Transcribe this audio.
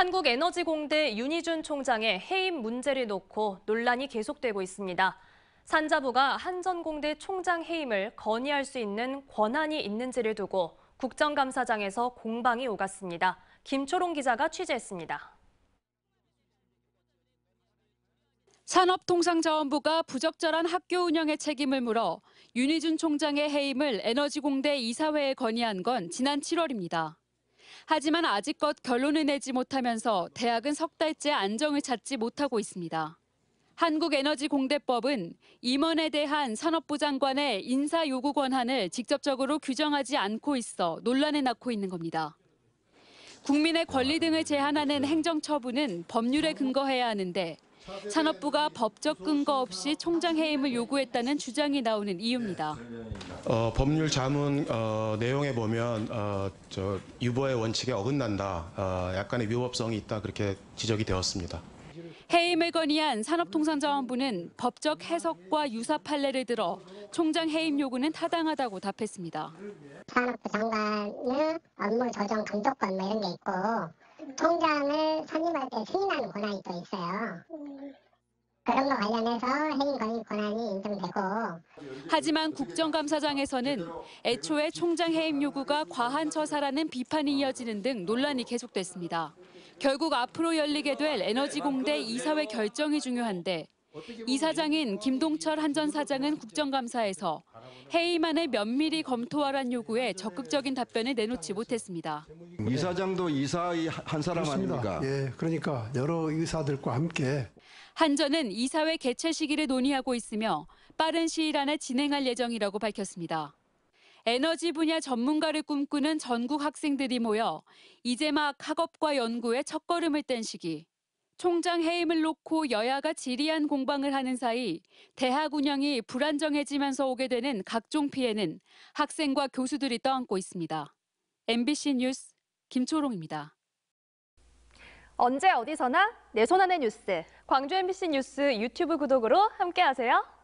한국에너지공대 윤희준 총장의 해임 문제를 놓고 논란이 계속되고 있습니다. 산자부가 한전공대 총장 해임을 건의할 수 있는 권한이 있는지를 두고 국정감사장에서 공방이 오갔습니다. 김초롱 기자가 취재했습니다. 산업통상자원부가 부적절한 학교 운영의 책임을 물어 윤희준 총장의 해임을 에너지공대 이사회에 건의한 건 지난 7월입니다. 하지만 아직껏 결론을 내지 못하면서 대학은 석 달째 안정을 찾지 못하고 있습니다. 한국에너지공대법은 임원에 대한 산업부 장관의 인사 요구 권한을 직접적으로 규정하지 않고 있어 논란을 낳고 있는 겁니다. 국민의 권리 등을 제한하는 행정처분은 법률에 근거해야 하는데 산업부가 법적 근거 없이 총장 해임을 요구했다는 주장이 나오는 이유입니다. 어, 법률 자문 어, 내용에 보면 어, 유보의 원칙에 어긋난다, 어, 약간의 위법성이 있다 그렇게 지적이 되었습니다. 해임을 건의한 산업통상자원부는 법적 해석과 유사 판례를 들어 총장 해임 요구는 타당하다고 답했습니다. 산업부 장관은 업무 조정 감독권 뭐 이런 게 있고 총장을 선임할 때 승인하는 권한이 또 있어요. 그런 거 관련해서 행임 건의 권한이 인정되고 하지만 국정감사장에서는 애초에 총장 해임 요구가 과한 처사라는 비판이 이어지는 등 논란이 계속됐습니다. 결국 앞으로 열리게 될 에너지공대 이사회 결정이 중요한데 이사장인 김동철 한 전 사장은 국정감사에서 회의만에 면밀히 검토하란 요구에 적극적인 답변을 내놓지 못했습니다. 이사장도 이사 한 사람 아닙니까? 예, 그러니까 여러 의사들과 함께 한전은 이사회 개최 시기를 논의하고 있으며 빠른 시일 안에 진행할 예정이라고 밝혔습니다. 에너지 분야 전문가를 꿈꾸는 전국 학생들이 모여 이제 막 학업과 연구에 첫걸음을 뗀 시기 총장 해임을 놓고 여야가 지리한 공방을 하는 사이 대학 운영이 불안정해지면서 오게 되는 각종 피해는 학생과 교수들이 떠안고 있습니다. MBC 뉴스 김초롱입니다. 언제 어디서나 내 손안의 뉴스. 광주 MBC 뉴스 유튜브 구독으로 함께하세요.